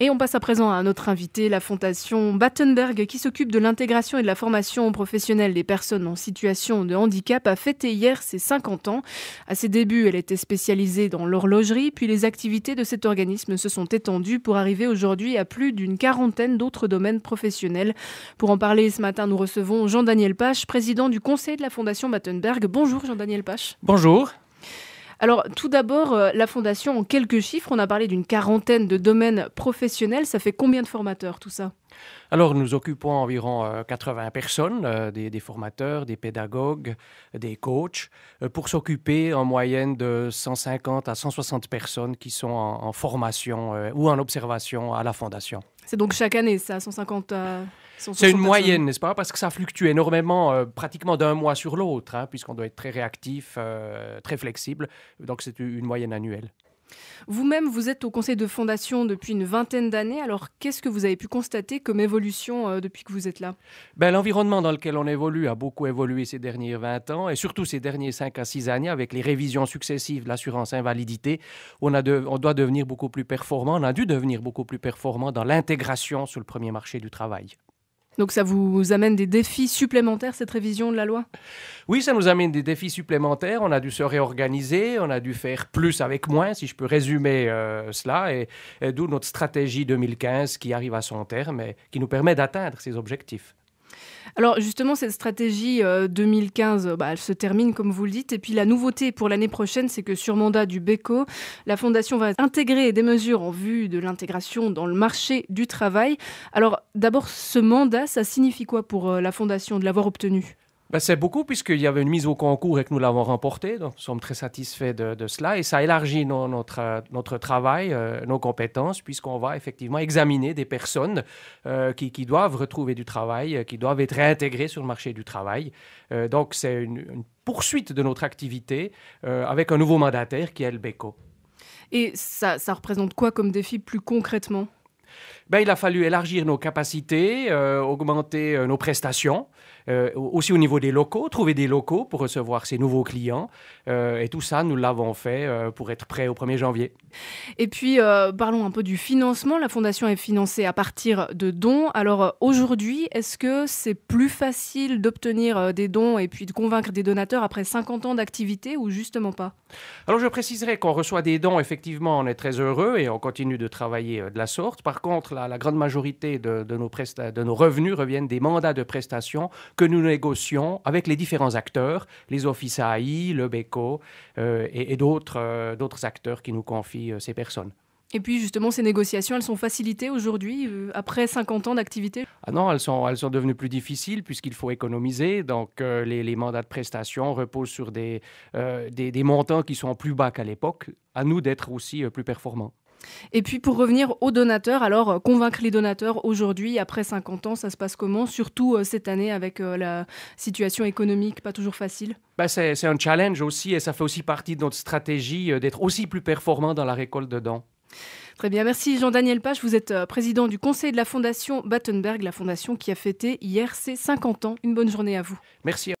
Et on passe à présent à un autre invité, la Fondation Battenberg, qui s'occupe de l'intégration et de la formation professionnelle des personnes en situation de handicap, a fêté hier ses 50 ans. À ses débuts, elle était spécialisée dans l'horlogerie, puis les activités de cet organisme se sont étendues pour arriver aujourd'hui à plus d'une quarantaine d'autres domaines professionnels. Pour en parler ce matin, nous recevons Jean-Daniel Pache, président du conseil de la Fondation Battenberg. Bonjour Jean-Daniel Pache. Bonjour. Alors tout d'abord, euh, la fondation, en quelques chiffres, on a parlé d'une quarantaine de domaines professionnels. Ça fait combien de formateurs tout ça alors, nous occupons environ 80 euh, personnes, euh, des, formateurs, des pédagogues, des coachs, pour s'occuper en moyenne de 150 à 160 personnes qui sont en, formation ou en observation à la Fondation. C'est donc chaque année, ça, 150 c'est une moyenne, n'est-ce pas Parce que ça fluctue énormément, euh, pratiquement d'un mois sur l'autre, hein, puisqu'on doit être très réactif, euh, très flexible. Donc c'est une moyenne annuelle. Vous-même, vous êtes au conseil de fondation depuis une vingtaine d'années. Alors, qu'est-ce que vous avez pu constater comme évolution euh, depuis que vous êtes là ben, L'environnement dans lequel on évolue a beaucoup évolué ces derniers 20 ans et surtout ces derniers 5 à 6 années avec les révisions successives de l'assurance invalidité. on doit devenir beaucoup plus performant, on a dû devenir beaucoup plus performant dans l'intégration sur le premier marché du travail. Donc ça vous amène des défis supplémentaires, cette révision de la loi Oui, ça nous amène des défis supplémentaires. On a dû se réorganiser, on a dû faire plus avec moins, si je peux résumer euh, cela, et, et d'où notre stratégie 2015 qui arrive à son terme et qui nous permet d'atteindre ces objectifs. Alors justement, cette stratégie 2015, euh, euh, bah, elle se termine comme vous le dites. Et puis la nouveauté pour l'année prochaine, c'est que sur mandat du BECO, la Fondation va intégrer des mesures en vue de l'intégration dans le marché du travail. Alors d'abord, ce mandat, ça signifie quoi pour euh, la Fondation de l'avoir obtenu ben, c'est beaucoup, puisqu'il y avait une mise au concours et que nous l'avons remportée. Donc, nous sommes très satisfaits de, cela. Et ça élargit notre, notre travail, euh, nos compétences, puisqu'on va effectivement examiner des personnes euh, qui, doivent retrouver du travail, euh, qui doivent être réintégrées sur le marché du travail. donc, c'est une, poursuite de notre activité avec un nouveau mandataire qui est le BECO. Et ça représente quoi comme défi plus concrètement ben, il a fallu élargir nos capacités, euh, augmenter euh, nos prestations, euh, aussi au niveau des locaux, trouver des locaux pour recevoir ces nouveaux clients. et tout ça, nous l'avons fait pour être prêts au 1er janvier. Et puis, parlons un peu du financement. La fondation est financée à partir de dons. Alors aujourd'hui, est-ce que c'est plus facile d'obtenir des dons et puis de convaincre des donateurs après 50 ans d'activité ou justement pas Alors je préciserai qu'on reçoit des dons, effectivement, on est très heureux et on continue de travailler de la sorte. Par contre, la, grande majorité de, nos de nos revenus reviennent des mandats de prestation que nous négocions avec les différents acteurs, les offices AI, le BECO euh, et, euh, d'autres acteurs qui nous confient euh, ces personnes. Et puis justement, ces négociations, elles sont facilitées aujourd'hui, après 50 ans d'activité Ah non, elles sont, elles sont devenues plus difficiles puisqu'il faut économiser. Donc les, mandats de prestation reposent sur des, des montants qui sont plus bas qu'à l'époque. À nous d'être aussi plus performants. Et puis pour revenir aux donateurs, alors euh, convaincre les donateurs aujourd'hui, après 50 ans, ça se passe comment Surtout euh, cette année avec euh, la situation économique pas toujours facile bah, c'est, c'est un challenge aussi et ça fait aussi partie de notre stratégie d'être aussi plus performant dans la récolte de dents. Très bien, merci Jean-Daniel Pache. Vous êtes président du conseil de la Fondation Battenberg, la fondation qui a fêté hier ses 50 ans. Une bonne journée à vous. Merci.